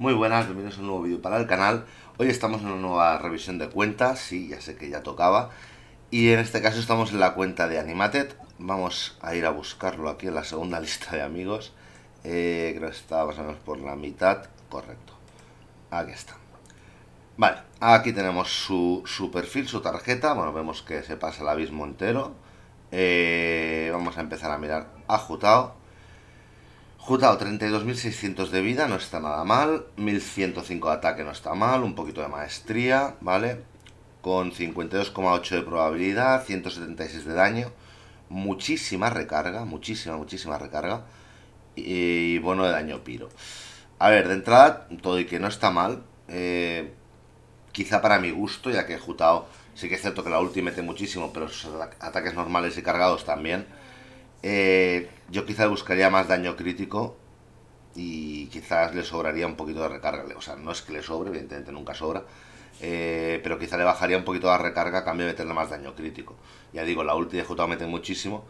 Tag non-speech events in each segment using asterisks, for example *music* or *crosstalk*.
Muy buenas, bienvenidos a un nuevo vídeo para el canal. Hoy estamos en una nueva revisión de cuentas, sí, ya sé que ya tocaba. Y en este caso estamos en la cuenta de Animated. Vamos a ir a buscarlo aquí en la segunda *laughs* lista de amigos. Eh, creo que está más o menos por la mitad, correcto. Aquí está. Vale, aquí tenemos su, perfil, su tarjeta. Bueno, vemos que se pasa el abismo entero. Eh, vamos a empezar a mirar a Jutao. Jutao 32.600 de vida, no está nada mal. 1.105 de ataque no está mal, un poquito de maestría, ¿vale? Con 52,8 de probabilidad, 176 de daño. Muchísima recarga, muchísima, muchísima recarga. Y, bueno de daño piro. A ver, de entrada, todo y que no está mal. Eh, quizá para mi gusto, ya que Jutao sí que es cierto que la última mete muchísimo, pero sus ataques normales y cargados también eh, yo yo le buscaría más daño crítico y quizás le sobraría un poquito de recarga. O sea, no es que le sobre, evidentemente nunca sobra. Eh, pero quizá le bajaría un poquito la recarga a cambio de meterle más daño crítico. Ya digo, la ulti de Jutao mete muchísimo,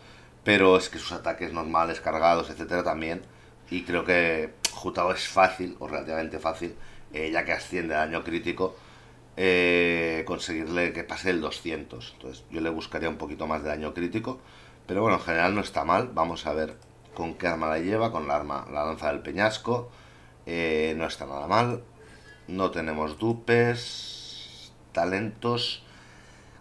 pero es que sus ataques normales, cargados, etcétera, también. Y creo que Jutao es fácil, o relativamente fácil, eh, ya que asciende daño crítico, conseguirle que pase el 200. Entonces, yo le buscaría un poquito más de daño crítico. Pero bueno, en general no está mal. Vamos a ver con qué arma la lleva, con la arma, la lanza del peñasco. Eh, no está nada mal. No tenemos dupes. Talentos.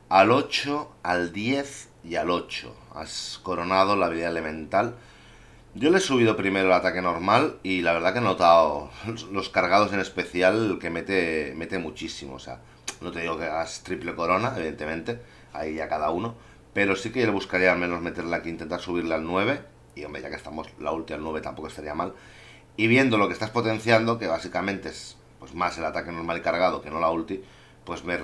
Al 8, al 10 y al 8. Has coronado la vida elemental. Yo le he subido primero el ataque normal y la verdad que he notado *laughs* los cargados en especial que mete, mete muchísimo. O sea, no te digo que hagas triple corona, evidentemente, ahí ya cada uno. Pero sí que le buscaría al menos meterla aquí, intentar subirla al 9. Y hombre, ya que estamos la última al 9 tampoco estaría mal. Y viendo lo que estás potenciando, que básicamente es pues más el ataque normal y cargado que no la ulti, pues me,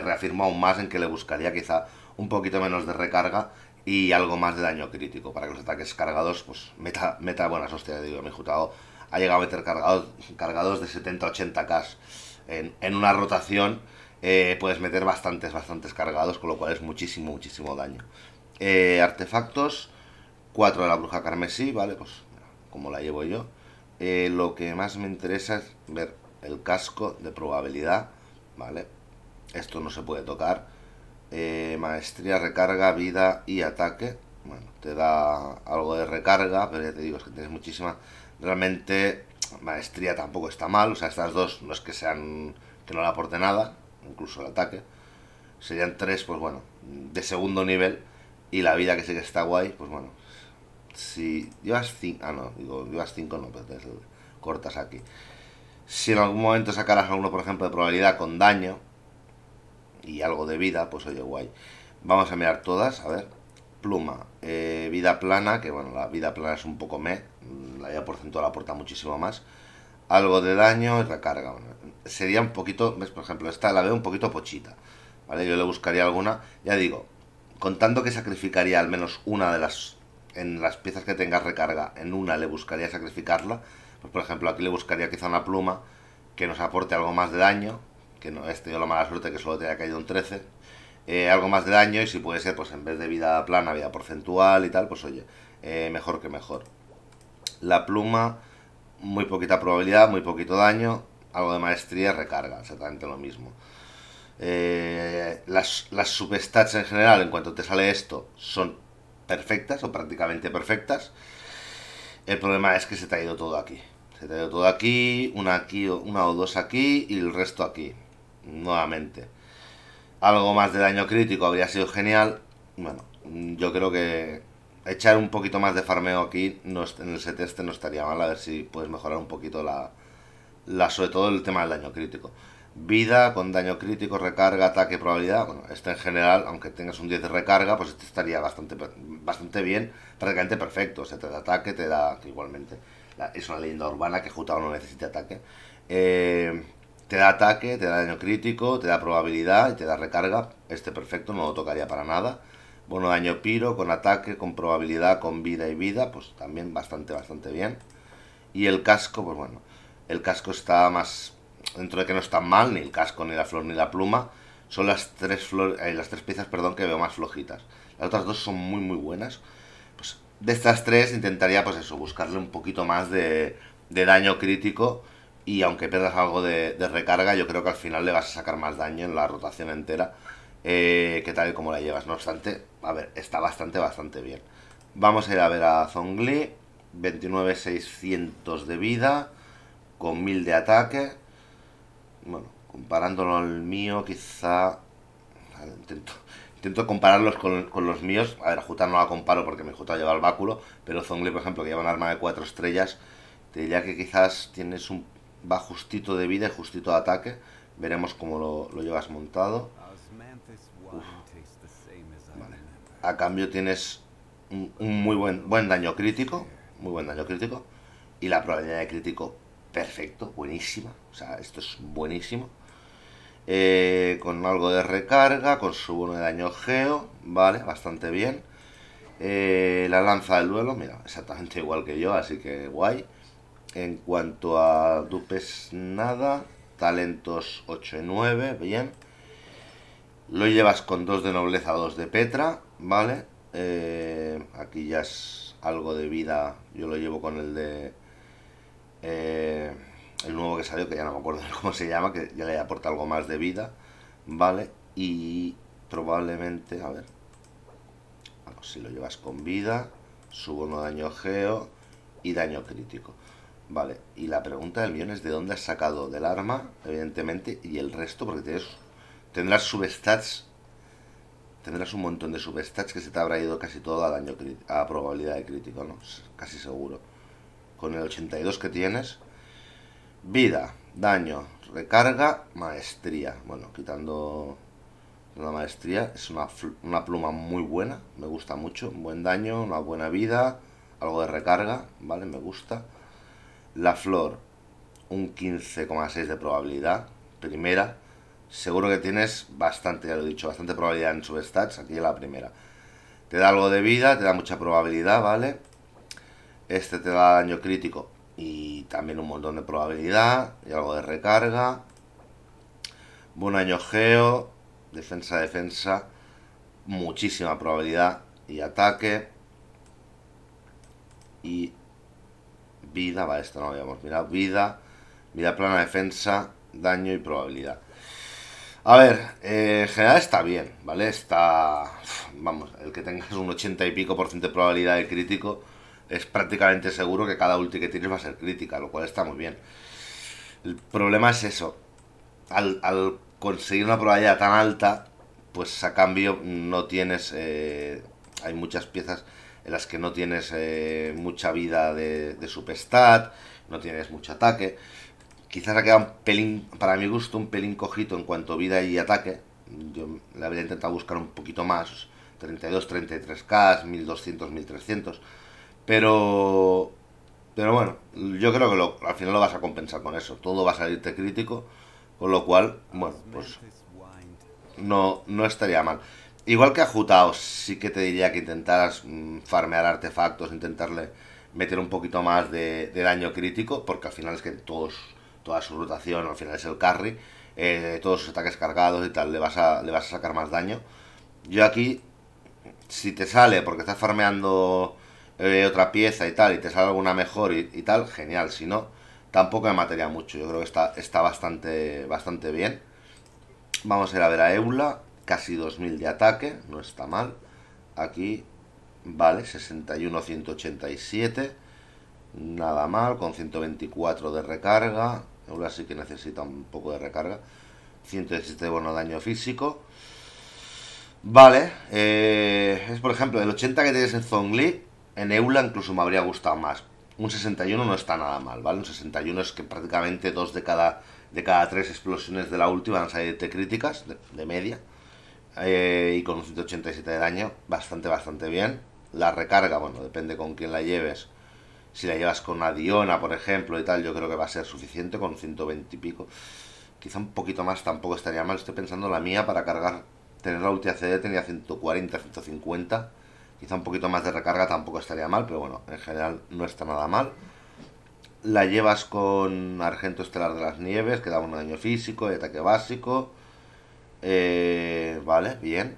reafirmo aún más en que le buscaría quizá un poquito menos de recarga y algo más de daño crítico para que los ataques cargados, pues meta, meta buenas hostias, digo, mi jutado ha llegado a meter cargados, cargados de 70-80k en una rotación eh, puedes meter bastantes, bastantes cargados, con lo cual es muchísimo, muchísimo daño. Eh, artefactos, 4 de la bruja carmesí, ¿vale? Pues como la llevo yo. Eh, lo que más me interesa es ver el casco de probabilidad, ¿vale? Esto no se puede tocar. maestría, recarga, vida y ataque. Bueno, te da algo de recarga, pero ya te digo, es que tienes muchísima... Realmente, maestría tampoco está mal, o sea, estas dos no es que sean... que no le aporte nada, incluso el ataque. Serían tres, pues bueno, de segundo nivel. Y la vida que sé que está guay, pues bueno. Si llevas cinco... Ah, no, digo, llevas cinco no, pero cortas aquí. Si en algún momento sacaras alguno, por ejemplo, de probabilidad con daño y algo de vida, pues oye, guay. Vamos a mirar todas, a ver. Pluma, eh, vida plana, que bueno, la vida plana es un poco me, la vida la aporta muchísimo más algo de daño y recarga. Sería un poquito, ves, por ejemplo, esta la veo un poquito pochita. ¿Vale? Yo le buscaría alguna. Ya digo, contando que sacrificaría al menos una de las. En las piezas que tengas recarga, en una le buscaría sacrificarla. Pues por ejemplo, aquí le buscaría quizá una pluma que nos aporte algo más de daño. Que no este yo la mala suerte que solo te haya caído un 13. Eh, algo más de daño y si puede ser, pues en vez de vida plana, vida porcentual y tal, pues oye, eh, mejor que mejor. La pluma muy poquita probabilidad, muy poquito daño, algo de maestría, recarga, exactamente lo mismo. Eh, las, las substats en general, en cuanto te sale esto, son perfectas o prácticamente perfectas. El problema es que se te ha ido todo aquí. Se te ha ido todo aquí, una aquí, una o dos aquí y el resto aquí. Nuevamente. Algo más de daño crítico habría sido genial. Bueno, yo creo que echar un poquito más de farmeo aquí en el set este no estaría mal, a ver si puedes mejorar un poquito la, sobre todo el tema del daño crítico. Vida con daño crítico, recarga, ataque, probabilidad. Bueno, este en general, aunque tengas un 10 de recarga, pues este estaría bastante, bastante bien, prácticamente perfecto. O sea, te da ataque, te da. igualmente es una leyenda urbana que Jutao no necesita ataque. Eh, te da ataque, te da daño crítico, te da probabilidad y te da recarga. Este perfecto, no lo tocaría para nada. Bueno, daño piro, con ataque, con probabilidad, con vida y vida, pues también bastante, bastante bien. Y el casco, pues bueno, el casco está más, dentro de que no está mal, ni el casco, ni la flor, ni la pluma, son las tres, flores... Eh, las tres piezas perdón, que veo más flojitas. Las otras dos son muy, muy buenas. Pues de estas tres intentaría, pues eso, buscarle un poquito más de, daño crítico y aunque pierdas algo de recarga, yo creo que al final le vas a sacar más daño en la rotación entera eh, que tal y como la llevas. No obstante, a ver, está bastante, bastante bien. Vamos a ir a ver a Zongli, 29.600 de vida, con 1000 de ataque. Bueno, comparándolo al mío, quizá... intento, compararlos con, los míos. A ver, a no la comparo porque mi Jutar lleva el báculo, pero Zongli, por ejemplo, que lleva un arma de 4 estrellas, te diría que quizás tienes un... va justito de vida y justito de ataque. Veremos cómo lo, lo llevas montado. a cambio tienes un, muy buen, buen daño crítico, muy buen daño crítico, y la probabilidad de crítico perfecto, buenísima, o sea, esto es buenísimo. Eh, con algo de recarga, con su bono de daño geo, vale, bastante bien. Eh, la lanza del duelo, mira, exactamente *laughs* igual que yo, así que guay. En cuanto a dupes, nada. Talentos 8 y 9, bien. Lo llevas con 2 de nobleza, 2 de Petra. ¿vale? Eh, aquí ya es algo de vida, yo lo llevo con el de... Eh, el nuevo que salió, que ya no me acuerdo *laughs* cómo se llama, que ya le aporta algo más de vida, ¿vale? Y probablemente, a ver, si lo llevas con vida, subo uno daño geo y daño crítico. Vale, y la pregunta del millón es de dónde has sacado del arma, evidentemente, y el resto, porque tienes, tendrás substats tendrás un montón de subestats que se te habrá ido casi todo a daño a probabilidad de crítico, ¿no? Casi seguro. Con el 82 que tienes. Vida, daño, recarga, maestría. Bueno, quitando la maestría, es una, una pluma muy buena, me gusta mucho. buen daño, una buena vida, algo de recarga, ¿vale? Me gusta. La flor, un 15,6 de probabilidad. Primera, seguro que tienes bastante, ya lo he dicho, bastante probabilidad en substats. Aquí la primera. Te da algo de vida, te da mucha probabilidad, ¿vale? Este te da daño crítico y también un montón de probabilidad y algo de recarga. Buen año geo, defensa, defensa, muchísima probabilidad y ataque. Y vida, va, esto no lo habíamos mirado, vida, vida plana, defensa, daño y probabilidad. A ver, eh, en general está bien, ¿vale? Está, vamos, el que tengas un 80 y pico por ciento de probabilidad de crítico es prácticamente seguro que cada ulti que tienes va a ser crítica, lo cual está muy bien. El problema es eso. Al, conseguir una probabilidad tan alta, pues a cambio no tienes... Eh, hay muchas piezas en las que no tienes eh, mucha vida de, de no tienes mucho ataque. Quizás ha quedado un pelín, para mi gusto, un pelín cojito en cuanto vida y ataque. Yo le habría intentado buscar un poquito más, 32, 33K, 1200, 1300. Pero, pero bueno, yo creo que al final lo vas a compensar con eso. Todo va a salirte crítico, con lo cual, bueno, pues no, no estaría mal. Igual que a Jutao, sí que te diría que intentaras mm, farmear artefactos, intentarle meter un poquito más de, de daño crítico, porque al final es que todos toda su rotación, al final es el carry, eh, todos sus ataques cargados y tal, le vas, a, le vas a sacar más daño. Yo aquí, si te sale porque estás farmeando eh, otra pieza y tal, y te sale alguna mejor y, tal, genial, si no, tampoco me mataría mucho, yo creo que está, está bastante, bastante bien. Vamos a ir a ver a Eula, casi 2000 de ataque, no está mal. Aquí, vale, 61-187, nada mal, con 124 de recarga, Eula sí que necesita un poco de recarga. 117 de bono daño físico. Vale, eh, es por ejemplo el 80 que tienes en Zongli, en Eula incluso me habría gustado más. Un 61 no está nada mal, ¿vale? Un 61 es que prácticamente dos de cada, de cada tres explosiones de la última van a salir de críticas, de, media. Eh, y con un 187 de daño, bastante, bastante bien. La recarga, bueno, depende con quién la lleves. Si la llevas con una Diona, por ejemplo, y tal, yo creo que va a ser suficiente con 120 y pico. Quizá un poquito más tampoco estaría mal. Estoy pensando la mía para cargar, tener la ulti CD tenía 140, 150. Quizá un poquito más de recarga tampoco estaría mal, pero bueno, en general no está nada mal. La llevas con Argento Estelar de las Nieves, que da un daño físico y ataque básico. Eh, vale, bien.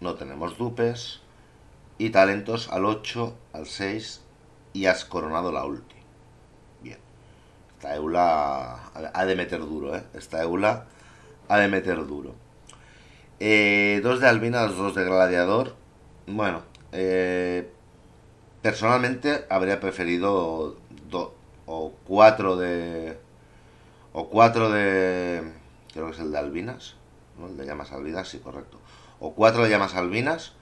No tenemos dupes. Y talentos al 8, al 6 y has coronado la última Bien. Esta Eula ha de meter duro, ¿eh? Esta Eula ha de meter duro. Eh, dos de albinas, dos de gladiador. Bueno, eh, personalmente habría preferido Dos o cuatro de... O cuatro de... Creo que es el de albinas. ¿no? El de llamas albinas, sí, correcto. O cuatro de llamas albinas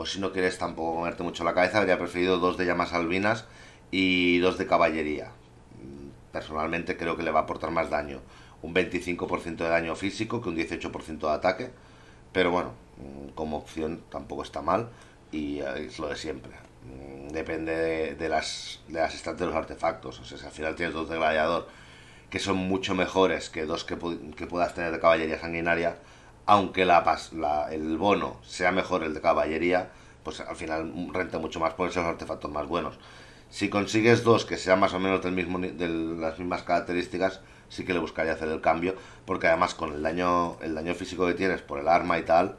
o si no quieres tampoco comerte mucho la cabeza, habría preferido dos de llamas albinas y dos de caballería. Mm, personalmente creo que le va a aportar más daño. Un 25% de daño físico que un 18% de ataque. Pero bueno, mm, como opción tampoco está mal y eh, es lo de siempre. Mm, depende de, las, de de los artefactos. O sea, si al final tienes dos de gladiador que son mucho mejores que dos que puedas tener de caballería sanguinaria, aunque la, la, el bono sea mejor el de caballería, pues al final renta mucho más por esos artefactos más buenos. Si consigues dos que sean más o menos mismo, de las mismas características, sí que le buscaría hacer el cambio, porque además con el daño, el daño físico que tienes por el arma y tal,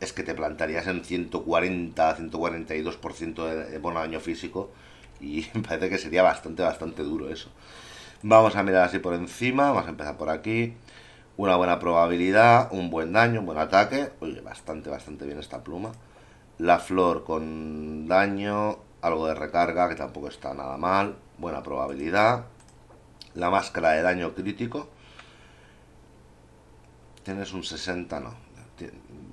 es que te plantarías en 140, 142% de bono daño físico, y *laughs* parece que sería bastante, bastante duro eso. Vamos a mirar así por encima, vamos a empezar por aquí una buena probabilidad, un buen daño, un buen ataque. Oye, bastante, bastante bien esta pluma. La flor con daño, algo de recarga, que tampoco está nada mal. Buena probabilidad. La máscara de daño crítico. Tienes un 60, no.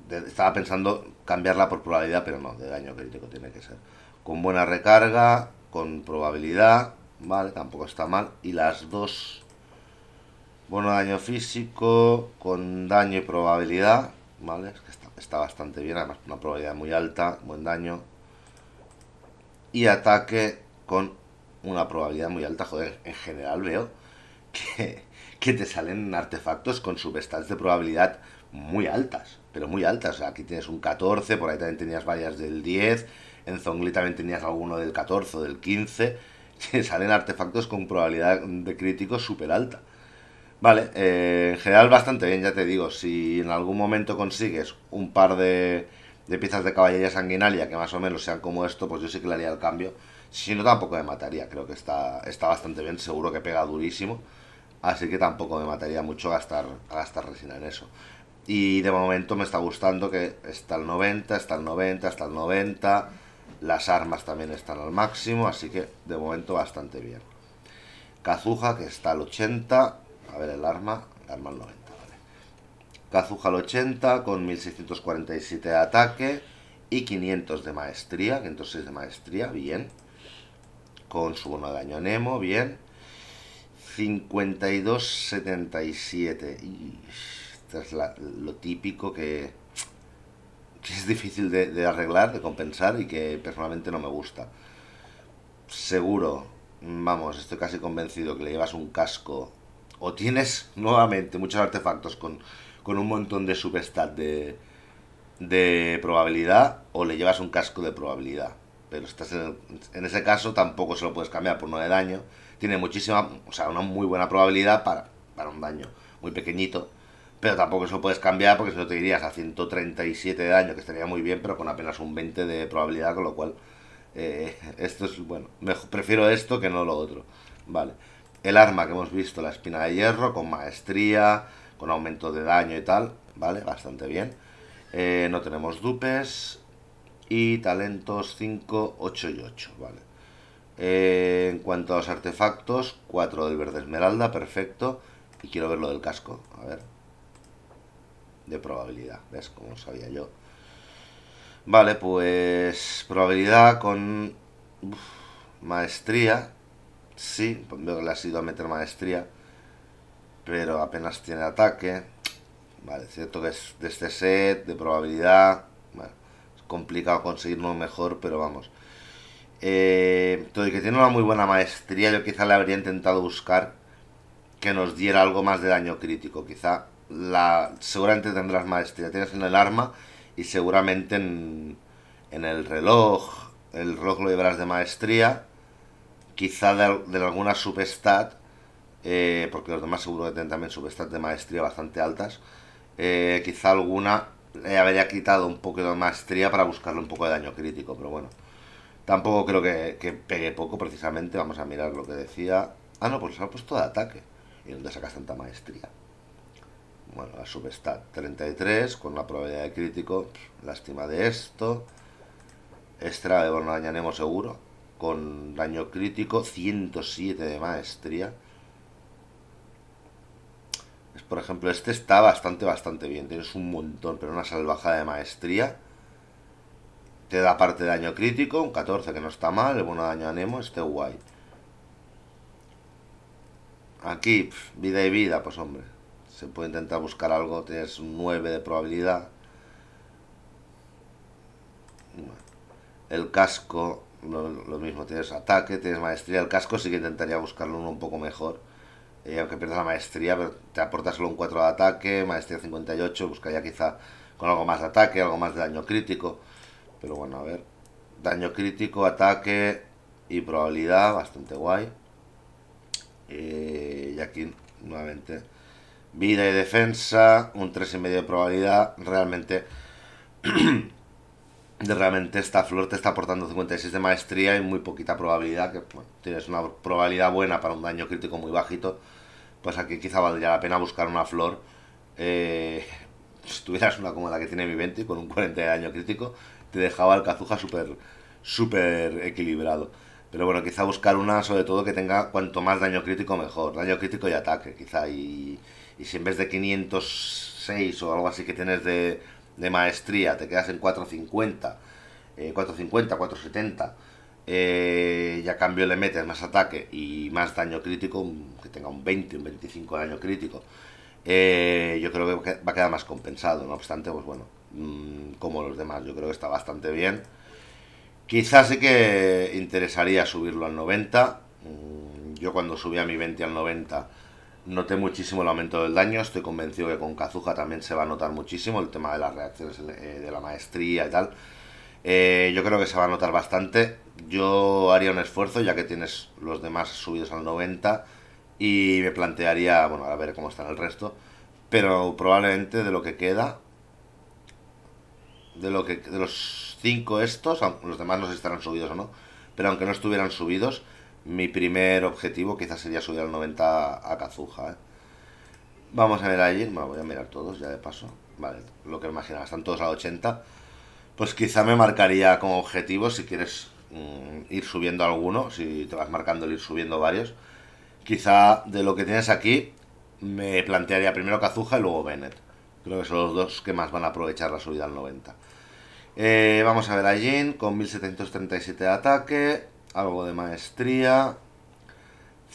Estaba pensando cambiarla por probabilidad, pero no, de daño crítico tiene que ser. Con buena recarga, con probabilidad, vale, tampoco está mal. Y las dos bueno, daño físico con daño y probabilidad, ¿vale? Está, bastante bien, además una probabilidad muy alta, buen daño. Y ataque con una probabilidad muy alta, joder, en general veo que, te salen artefactos con subestats de probabilidad muy altas, pero muy altas. aquí tienes un 14, por ahí también tenías varias del 10, en Zongli también tenías alguno del 14 o del 15. *laughs* Te salen artefactos con probabilidad de crítico súper alta. Vale, eh, en general bastante bien, ya te digo, si en algún momento consigues un par de, de piezas de caballería sanguinaria que más o menos sean como esto, pues yo sí que le haría el cambio. Si no, tampoco me mataría, creo que está, está bastante bien, seguro que pega durísimo, así que tampoco me mataría mucho gastar, gastar resina en eso. Y de momento me está gustando que está al 90, está al 90, está al 90, las armas también están al máximo, así que de momento bastante bien. Cazuja, que está al 80, a ver, el arma, el arma al 90, vale. Kazuha al 80 con 1647 de ataque y 500 de maestría, 506 de maestría, bien. Con su bono de daño Nemo, bien. 5277... Y... Este es lo típico que, que es difícil de, arreglar, de compensar y que personalmente no me gusta. Seguro, vamos, estoy casi convencido que le llevas un casco o tienes nuevamente muchos artefactos con, con un montón de subestad de, de probabilidad o le llevas un casco de probabilidad. Pero estás en, ese caso tampoco se lo puedes cambiar por no de daño. Tiene muchísima, o sea, una muy buena probabilidad para, un daño muy pequeñito. Pero tampoco se lo puedes cambiar porque si no te irías a 137 de daño, que estaría muy bien, pero con apenas un 20 de probabilidad, con lo cual eh, esto es, bueno, prefiero esto que no lo otro. Vale el arma que hemos visto, la espina de hierro, con maestría, con aumento de daño y tal, ¿vale? Bastante bien. Eh, no tenemos dupes. Y talentos 5, 8 y 8, ¿vale? Eh, en cuanto a los artefactos, 4 del verde esmeralda, perfecto. Y quiero ver lo del casco, a ver. De probabilidad, ¿ves? Como sabía yo. Vale, pues probabilidad con maestría, Sí, veo que le ha ido a meter maestría, pero apenas tiene ataque. Vale, cierto que es de este set, de probabilidad. Bueno, es complicado conseguirlo mejor, pero vamos. Eh, todo y que tiene una muy buena maestría, yo quizá le habría intentado buscar que nos diera algo más de daño crítico. Quizá la seguramente tendrás maestría. Tienes en el arma y seguramente en, en el reloj. El reloj lo llevarás de maestría quizá de, alguna subestat, eh, porque los demás seguro que tienen también subestad de maestría bastante altas, eh, quizá alguna le habría quitado un poco de maestría para buscarle un poco de daño crítico, pero bueno. Tampoco creo que, pegue poco precisamente, vamos a mirar lo que decía. Ah, no, pues se ha puesto de ataque. ¿Y dónde sacas tanta maestría? Bueno, la subestat 33 con la probabilidad de crítico. Lástima de esto. Extra de bueno, dañaremos seguro con daño crítico, 107 de maestría. Es, por ejemplo, este está bastante, bastante bien. Tienes un montón, pero una salvajada de maestría. Te da parte de daño crítico, un 14 que no está mal, el bueno daño a Nemo, este guay. Aquí, vida y vida, pues hombre. Se puede intentar buscar algo, tienes 9 de probabilidad. El casco, lo, mismo, tienes ataque, tienes maestría, el casco sí que intentaría buscarlo uno un poco mejor. Eh, aunque pierdas la maestría, te aporta solo un 4 de ataque, maestría 58, buscaría quizá con algo más de ataque, algo más de daño crítico. Pero bueno, a ver. Daño crítico, ataque y probabilidad, bastante guay. Eh, y aquí, nuevamente, vida y defensa, un 3,5 de probabilidad, realmente... *clears throat* realmente esta flor te está aportando 56 de maestría y muy poquita probabilidad, que pues, tienes una probabilidad buena para un daño crítico muy bajito, pues aquí quizá valdría la pena buscar una flor. Eh, *laughs* si tuvieras una como la que tiene mi 20 con un 40 de daño crítico, te dejaba el cazuja súper super equilibrado. Pero bueno, quizá buscar una sobre todo que tenga cuanto más daño crítico mejor, daño crítico y ataque quizá. Y, y si en vez de 506 o algo así que tienes de de maestría, te quedas en 450, 450, 470. Eh, y a eh, cambio le metes más ataque y más daño crítico, que tenga un 20, un 25 de daño crítico. Eh, yo creo que va a quedar más compensado, no obstante, pues bueno, mm, como los demás, yo creo que está bastante bien. Quizás sí que interesaría subirlo al 90. Mm, yo cuando subí a mi 20 al 90 Noté muchísimo el aumento del daño, estoy convencido que con Kazuha también se va a notar muchísimo el tema de las reacciones eh, de la maestría y tal. Eh, yo creo que se va a notar bastante. Yo haría un esfuerzo, ya que tienes los demás subidos al 90, y me plantearía, bueno, a ver cómo están el resto, pero probablemente de lo que queda, de, lo que, de los 5 estos, los demás no sé estarán subidos o no, pero aunque no estuvieran subidos, mi primer objetivo quizás sería subir al 90 a Kazuja. ¿eh? Vamos a ver a Irma, voy a mirar todos ya de paso. Vale, lo que imaginaba, están todos a 80. Pues quizá me marcaría como objetivo, si quieres mm, ir subiendo alguno, si te vas marcando el ir subiendo varios. Quizá de lo que tienes aquí, me plantearía primero Kazuja y luego Bennett. Creo que son los dos que más van a aprovechar la subida al 90. Eh, vamos a ver a Jin con 1737 de ataque, algo de maestría,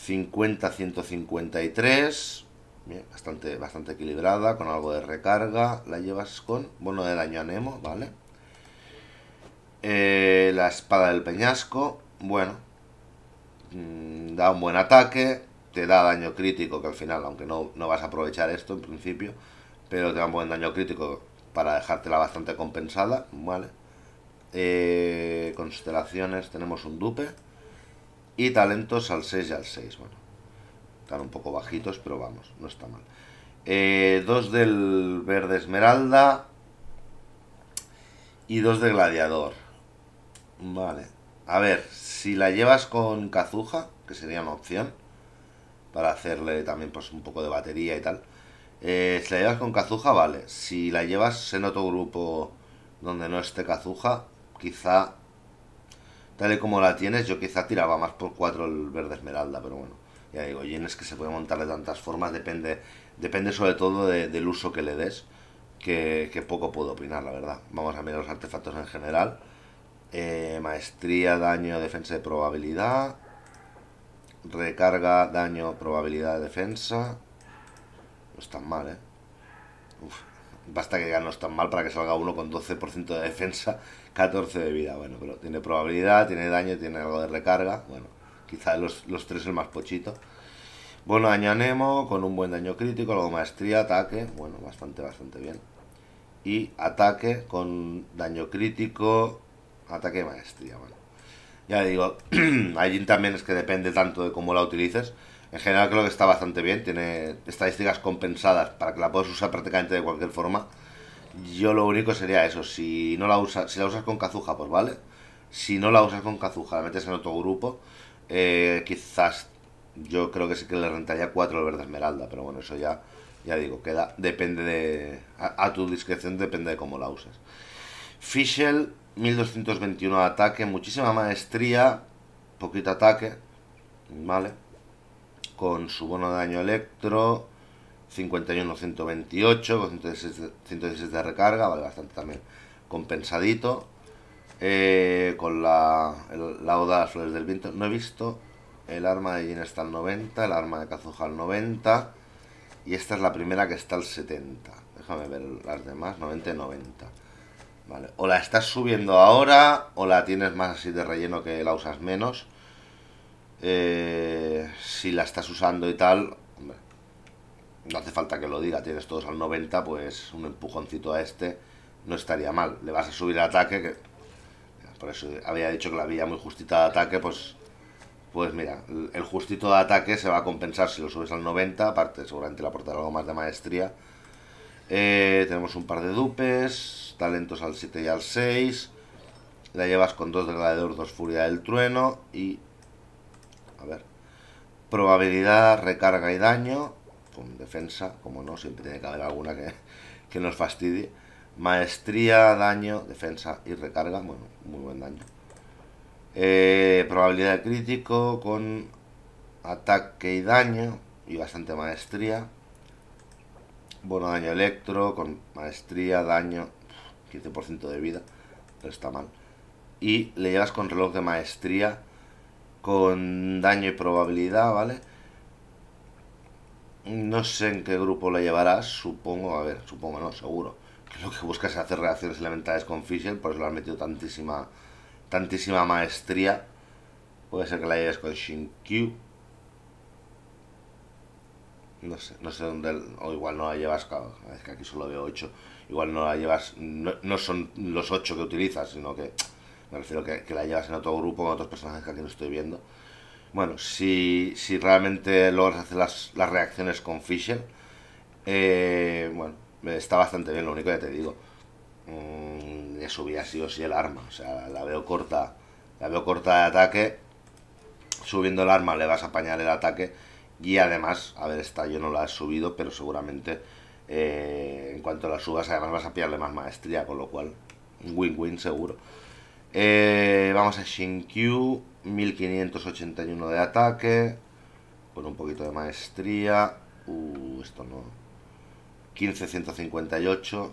50-153, bastante, bastante equilibrada, con algo de recarga, la llevas con Bueno, de daño a Nemo, ¿vale? Eh, la espada del peñasco, bueno, mm, da un buen ataque, te da daño crítico, que al final, aunque no, no vas a aprovechar esto en principio, pero te da un buen daño crítico para dejártela bastante compensada, ¿vale? Eh, constelaciones tenemos un dupe. Y talentos al 6 y al 6. Bueno, están un poco bajitos, pero vamos, no está mal. Eh, dos del verde esmeralda. Y dos de gladiador. Vale. A ver, si la llevas con cazuja que sería una opción, para hacerle también pues un poco de batería y tal. Eh, si la llevas con cazuja vale. Si la llevas en otro grupo donde no esté cazuja quizá, tal y como la tienes, yo quizá tiraba más por 4 el verde esmeralda, pero bueno, ya digo, Y es que se puede montar de tantas formas, depende, depende sobre todo del uso que le des, que, poco puedo opinar, la verdad. Vamos a mirar los artefactos en general. Eh, maestría, daño, defensa de probabilidad. Recarga, daño, probabilidad de defensa. No están mal, ¿eh? Uf. Basta que ya no es tan mal para que salga uno con 12% de defensa, 14 de vida. Bueno, pero tiene probabilidad, tiene daño, tiene algo de recarga. Bueno, quizá los, los tres el más pochito. Bueno, daño a Nemo, con un buen daño crítico, luego maestría, ataque. Bueno, bastante, bastante bien. Y ataque con daño crítico, ataque y maestría. Bueno, ya digo, *clears throat* allí también es que depende tanto de cómo la utilices. En general creo que está bastante bien, tiene estadísticas compensadas para que la puedas usar prácticamente de cualquier forma. Yo lo único sería eso, si no la usas, si la usas con Cazuja, pues vale. Si no la usas con Cazuja la metes en otro grupo, eh, quizás yo creo que sí que le rentaría 4 al verde esmeralda, pero bueno, eso ya, ya digo, queda, depende de. A, tu discreción depende de cómo la uses. Fischel, 1221 de ataque, muchísima maestría, poquito ataque, ¿vale? con su bono de daño electro, 51, 128, 116, de recarga, vale bastante también compensadito. Eh, con la, lauda Oda Flores del Viento, no he visto el arma de Jin está al 90, el arma de Kazuha al 90 y esta es la primera que está al 70. Déjame ver las demás, 90 y 90. Vale, o la estás subiendo ahora o la tienes más así de relleno que la usas menos eh, si la estás usando y tal, no hace falta que lo diga, tienes todos al 90, pues un empujoncito a este no estaría mal. Le vas a subir el ataque, que por eso había dicho que la había muy justita de ataque, pues pues mira, el justito de ataque se va a compensar si lo subes al 90, aparte seguramente le aportará algo más de maestría. Eh, tenemos un par de dupes, talentos al 7 y al 6. La llevas con dos de dos furia del trueno y a ver. Probabilidad, recarga y daño. Con defensa, como no, siempre tiene que haber alguna que, nos fastidie. Maestría, daño, defensa y recarga. Bueno, muy buen daño. Eh, probabilidad de crítico con ataque y daño. Y bastante maestría. Bueno daño electro con maestría, daño, 15% de vida. Pero está mal. Y le llevas con reloj de maestría con daño y probabilidad, ¿vale? No sé en qué grupo la llevarás, supongo, a ver, supongo no, seguro. Que lo que buscas es hacer reacciones elementales con Fisher, por eso lo has metido tantísima, tantísima maestría. Puede ser que la lleves con Shinkyu. No sé, no sé dónde, o igual no la llevas, es que aquí solo veo 8, igual no la llevas, no, no son los 8 que utilizas, sino que me refiero que, que la llevas en otro grupo con otros personajes que aquí no estoy viendo. Bueno, si, si realmente logras hacer las, reacciones con Fisher, eh, bueno, está bastante bien, lo único que te digo. mmm, eso hubiera o sí el arma, o sea, la veo corta, la veo corta de ataque, subiendo el arma le vas a apañar el ataque y además, a ver, esta yo no la he subido, pero seguramente eh, en cuanto la subas además vas a pillarle más maestría, con lo cual, Un win-win seguro. Eh, vamos a Shinkyu, 1581 de ataque, con un poquito de maestría. Uh, esto no. 1558,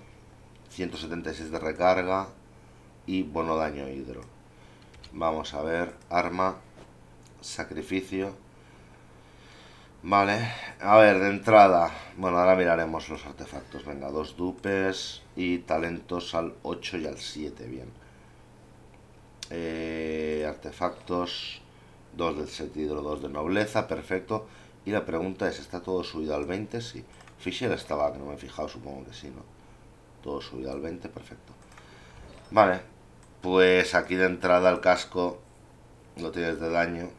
176 de recarga y bono daño hidro. Vamos a ver, arma, sacrificio. Vale, a ver, de entrada, bueno, ahora miraremos los artefactos. Venga, dos dupes y talentos al 8 y al 7, bien. Eh, artefactos, Dos del sentido, dos de nobleza, perfecto. Y la pregunta es, ¿está todo subido al 20? Sí. Fisher estaba, que no me he fijado, supongo que sí, ¿no? Todo subido al 20, perfecto. Vale, pues aquí de entrada el casco No tienes de daño.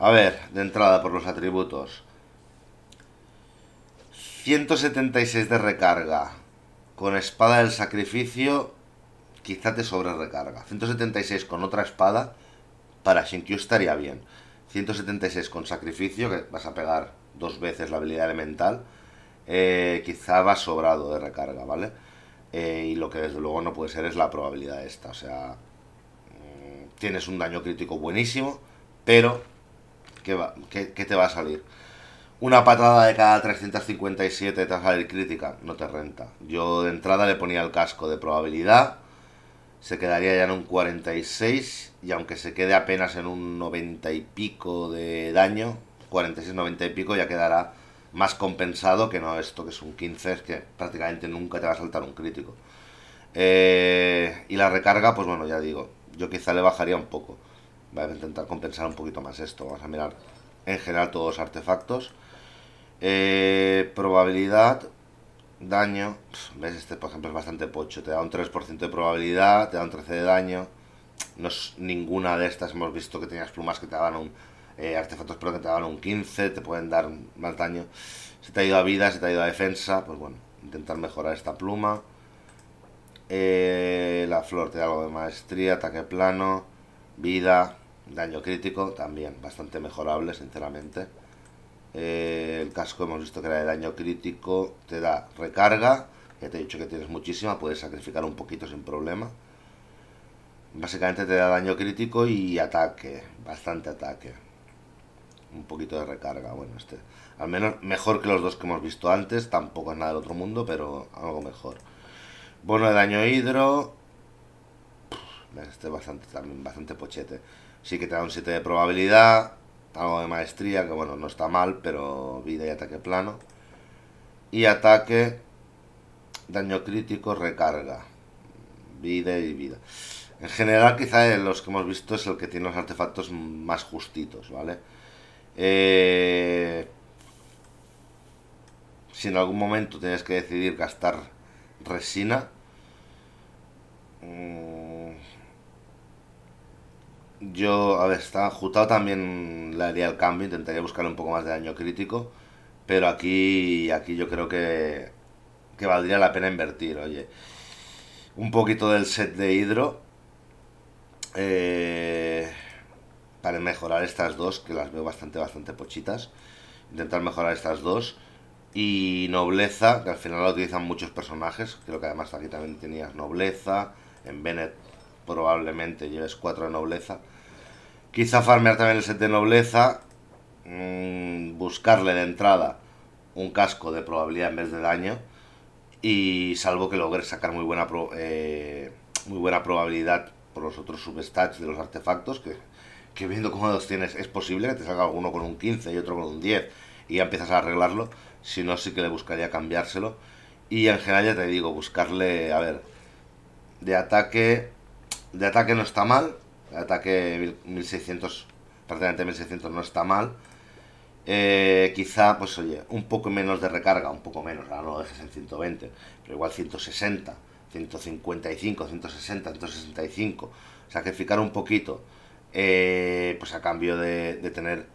A ver, de entrada por los atributos. 176 de recarga. Con espada del sacrificio quizá te sobre recarga. 176 con otra espada para Shinkyu estaría bien. 176 con sacrificio, que vas a pegar dos veces la habilidad elemental, eh, quizá va sobrado de recarga, ¿vale? Eh, y lo que desde luego no puede ser es la probabilidad esta, o sea, mm, tienes un daño crítico buenísimo, pero ¿qué, te va a salir? Una patada de cada 357 te va crítica, no te renta. Yo de entrada le ponía el casco de probabilidad, se quedaría ya en un 46 y aunque se quede apenas en un 90 y pico de daño, 46, 90 y pico ya quedará más compensado que no esto que es un 15, que prácticamente nunca te va a saltar un crítico. Eh, y la recarga, pues bueno, ya digo, yo quizá le bajaría un poco. Voy a intentar compensar un poquito más esto. Vamos a mirar en general todos los artefactos. Eh, probabilidad, daño. Pues, ¿Ves? Este, por ejemplo, es bastante pocho. Te da un 3% de probabilidad, te da un 13 de daño. No ninguna de estas. Hemos visto que tenías plumas que te daban un. Eh, artefactos pero que te daban un 15, te pueden dar más daño. Si te ha ido a vida, si te ha ido a defensa, pues bueno, intentar mejorar esta pluma. Eh, la flor te da algo de maestría, ataque plano, vida, daño crítico, también bastante mejorable, sinceramente. Eh, el casco hemos visto que era de daño crítico, te da recarga, ya te he dicho que tienes muchísima, puedes sacrificar un poquito sin problema. Básicamente te da daño crítico y ataque, bastante ataque. Un poquito de recarga, bueno, este. Al menos mejor que los dos que hemos visto antes, tampoco es nada del otro mundo, pero algo mejor. Bono de daño hidro. Este es bastante, también bastante pochete. Sí que te da un 7 de probabilidad algo de maestría, que bueno, no está mal, pero vida y ataque plano. Y ataque, daño crítico, recarga. Vida y vida. En general, quizá en los que hemos visto es el que tiene los artefactos más justitos, ¿vale? Eh, si en algún momento tienes que decidir gastar resina... Mm, yo, a ver, está, ajustado también la idea del cambio, intentaría buscarle un poco más de daño crítico, pero aquí, aquí yo creo que, que valdría la pena invertir, oye. Un poquito del set de hidro eh, para mejorar estas dos, que las veo bastante, bastante pochitas. Intentar mejorar estas dos. Y nobleza, que al final la utilizan muchos personajes. Creo que además aquí también tenías nobleza. En Bennett probablemente lleves 4 de nobleza. Quizá farmear también el set de nobleza, mm, buscarle de entrada un casco de probabilidad en vez de daño y salvo que logres sacar muy buena, eh, muy buena probabilidad por los otros substats de los artefactos, que, viendo cómo los tienes es posible que te salga uno con un 15 y otro con un 10 y ya empiezas a arreglarlo, si no sí que le buscaría cambiárselo. Y en general ya te digo, buscarle, a ver, de ataque de ataque no está mal. De ataque 1600, prácticamente 1600 no está mal. Eh, quizá, pues oye, un poco menos de recarga, un poco menos, ahora no lo dejes en 120, pero igual 160, 155, 160, 165. Sacrificar un poquito, eh, pues a cambio de, tener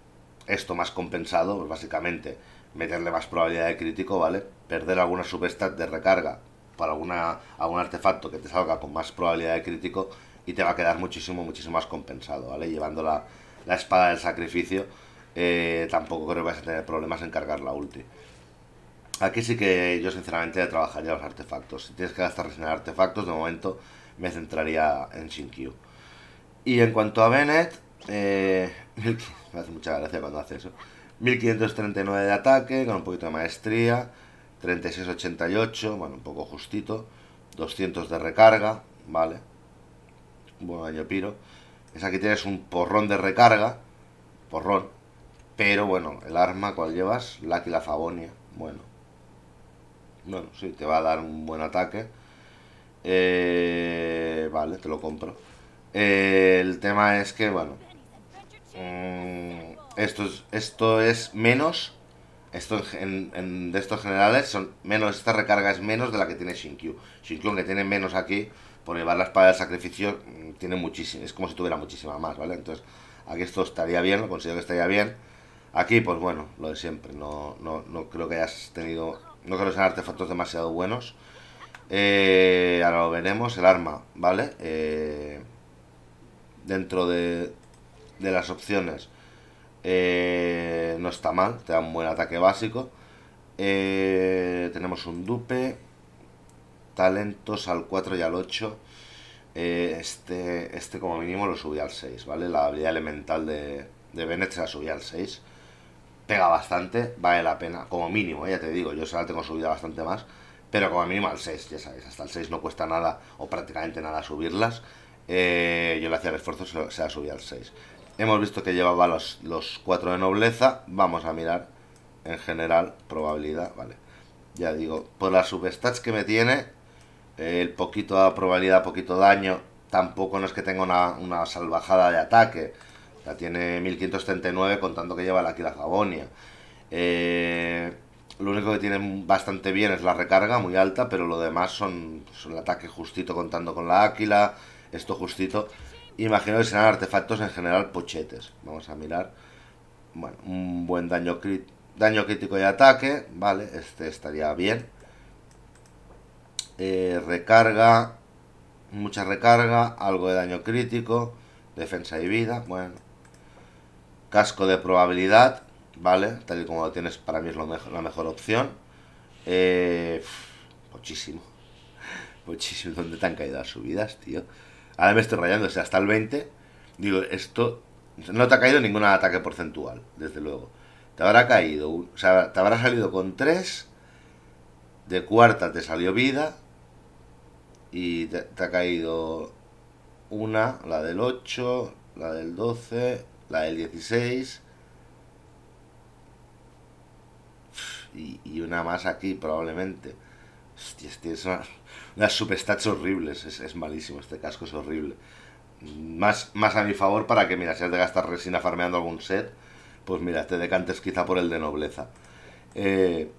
esto más compensado, pues básicamente meterle más probabilidad de crítico, ¿vale? Perder alguna subestat de recarga para alguna, algún artefacto que te salga con más probabilidad de crítico y te va a quedar muchísimo, muchísimo más compensado, ¿vale? Llevando la, espada del sacrificio, eh, tampoco creo que vayas a tener problemas en cargar la ulti. Aquí sí que yo sinceramente trabajaría los artefactos. Si tienes que gastar resina artefactos, de momento me centraría en Shinkyu. Y en cuanto a Bennett, eh, *laughs* me hace mucha gracia cuando hace eso. 1539 de ataque, con un poquito de maestría, 3688, bueno, un poco justito, 200 de recarga, ¿vale? bueno, yo piro. Esa aquí tienes un porrón de recarga, porrón, pero bueno, el arma, cual llevas? La que la Favonia, bueno. Bueno, sí, te va a dar un buen ataque. Eh, vale, te lo compro. Eh, el tema es que, bueno, mm, esto, es, esto es menos esto de estos generales son menos, esta recarga es menos de la que tiene Shinkyu. Shinkyu que tiene menos aquí, por llevar la espada del sacrificio mm, tiene muchísimo, es como si tuviera muchísima más, ¿vale? Entonces, aquí esto estaría bien, lo considero que estaría bien. Aquí, pues bueno, lo de siempre, no, no, creo que hayas tenido, no creo que sean artefactos demasiado buenos. Eh, ahora lo veremos, el arma, ¿vale? Eh, dentro de, de las opciones eh, no está mal, te da un buen ataque básico. tenemos un dupe, talentos al 4 y al 8. Eh, este, este como mínimo lo subí al 6, ¿vale? La habilidad elemental de, de Bennett se la subí al 6. Pega bastante, vale la pena, como mínimo, eh, ya te digo, yo se la tengo subida bastante más, pero como mínimo al 6, ya sabéis, hasta el 6 no cuesta nada o prácticamente nada subirlas. Eh, yo le hacía el esfuerzo, se, la subí al 6. Hemos visto que llevaba los, los 4 de nobleza, vamos a mirar en general probabilidad, vale. Ya digo, por las substats que me tiene, el poquito probabilidad, poquito daño, tampoco no es que tenga una, salvajada de ataque. Ya tiene 1539 contando que lleva la Aquila Gabonia. Eh, lo único que tiene bastante bien es la recarga, muy alta, pero lo demás son, son el ataque justito contando con la áquila, esto justito. Imagino que serán artefactos en general pochetes. Vamos a mirar. Bueno, un buen daño, daño crítico y ataque, vale, este estaría bien. Eh, recarga, mucha recarga, algo de daño crítico, defensa y vida, bueno. Casco de probabilidad, ¿vale? Tal y como lo tienes, para mí es mejor, la mejor opción. Eh, muchísimo. *laughs* Muchísimo. ¿Dónde te han caído las subidas, tío? Ahora me estoy rayando, o sea, hasta el 20. Digo, esto no te ha caído ningún ataque porcentual, desde luego. Te habrá caído, o sea, te habrá salido con 3. De cuarta te salió vida, y te, ha caído una, la del 8, la del 12, la del 16 y, una más aquí probablemente. Hostia, este es una, superstats horribles, es, es, malísimo, este casco es horrible. Más, más a mi favor para que, mira, si has de gastar resina farmeando algún set, pues mira, te decantes quizá por el de nobleza. Eh,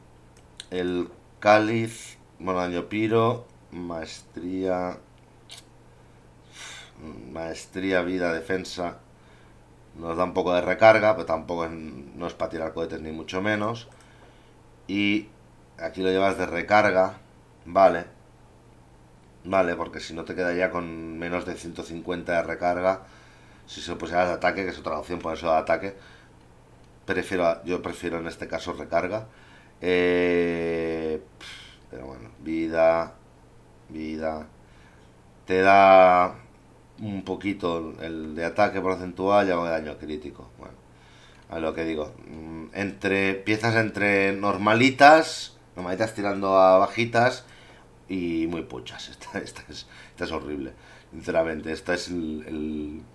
el cáliz, monaño piro, maestría, maestría, vida, defensa. Nos da un poco de recarga, pero tampoco es, no es para tirar cohetes ni mucho menos. Y aquí lo llevas de recarga, vale. Vale, porque si no te quedaría con menos de 150 de recarga. Si se lo pusieras de ataque, que es otra opción eso de ataque. Prefiero, yo prefiero en este caso recarga. Eh, pero bueno, vida, vida, te da un poquito el de ataque porcentual y algo de daño crítico. Bueno, a lo que digo, mm, entre piezas entre normalitas, normalitas tirando a bajitas y muy puchas. *laughs* Esta, esta, es, esta es horrible, sinceramente. Esta es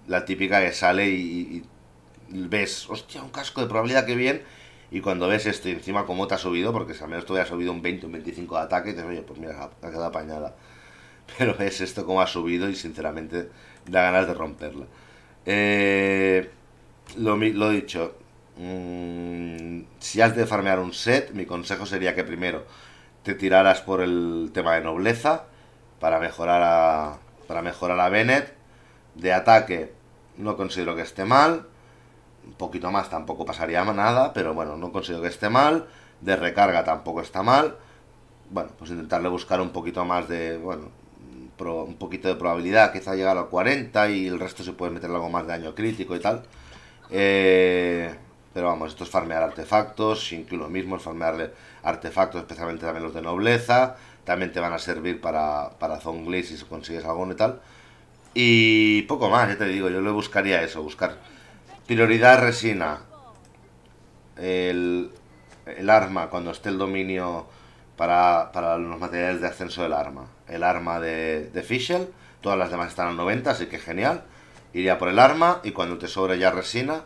la típica que sale y, y ves, hostia, un casco de probabilidad que bien y cuando ves esto encima cómo te ha subido, porque si al menos te ha subido un 20, un 25 de ataque, te dices, oye, pues mira, ha quedado apañada. *laughs* Pero ves esto cómo ha subido y sinceramente da ganas de romperla. Eh, lo, dicho, mm, si has de farmear un set, mi consejo sería que primero te tiraras por el tema de nobleza para mejorar a, para mejorar a Bennett. De ataque no considero que esté mal un poquito más tampoco pasaría nada, pero bueno, no consigo que esté mal, de recarga tampoco está mal, bueno, pues intentarle buscar un poquito más de, bueno, un poquito de probabilidad, quizá llegar a 40 y el resto se puede meter algo más de daño crítico y tal. Eh, pero vamos, esto es farmear artefactos, que lo mismo, es farmear artefactos, especialmente también los de nobleza, también te van a servir para, para Zongli si consigues algo y tal. Y poco más, ya te digo, yo le buscaría eso, buscar Prioridad resina. El, el arma, cuando esté el dominio para, para, los materiales de ascenso del arma. El arma de, de Fischl, todas las demás están a 90, así que genial. Iría por el arma y cuando te sobre ya resina,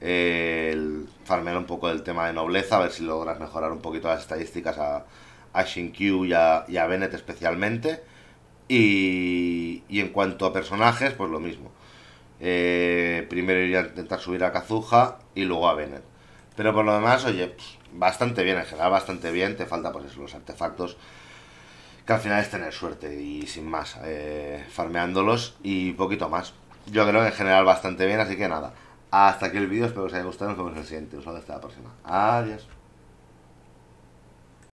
farmear un poco del tema de nobleza, a ver si logras mejorar un poquito las estadísticas a, a y a, y Bennett especialmente. Y, y en cuanto a personajes, pues lo mismo. Eh, primero iría a intentar subir a Cazuja y luego a Venet. Pero por lo demás, oye, bastante bien en general, bastante bien. Te falta por pues eso, los artefactos, que al final es tener suerte y sin más, eh, farmeándolos y poquito más. Yo creo que en general bastante bien, así que nada. Hasta aquí el vídeo, espero que os haya gustado, nos vemos en el siguiente. Un hasta la próxima. Adiós.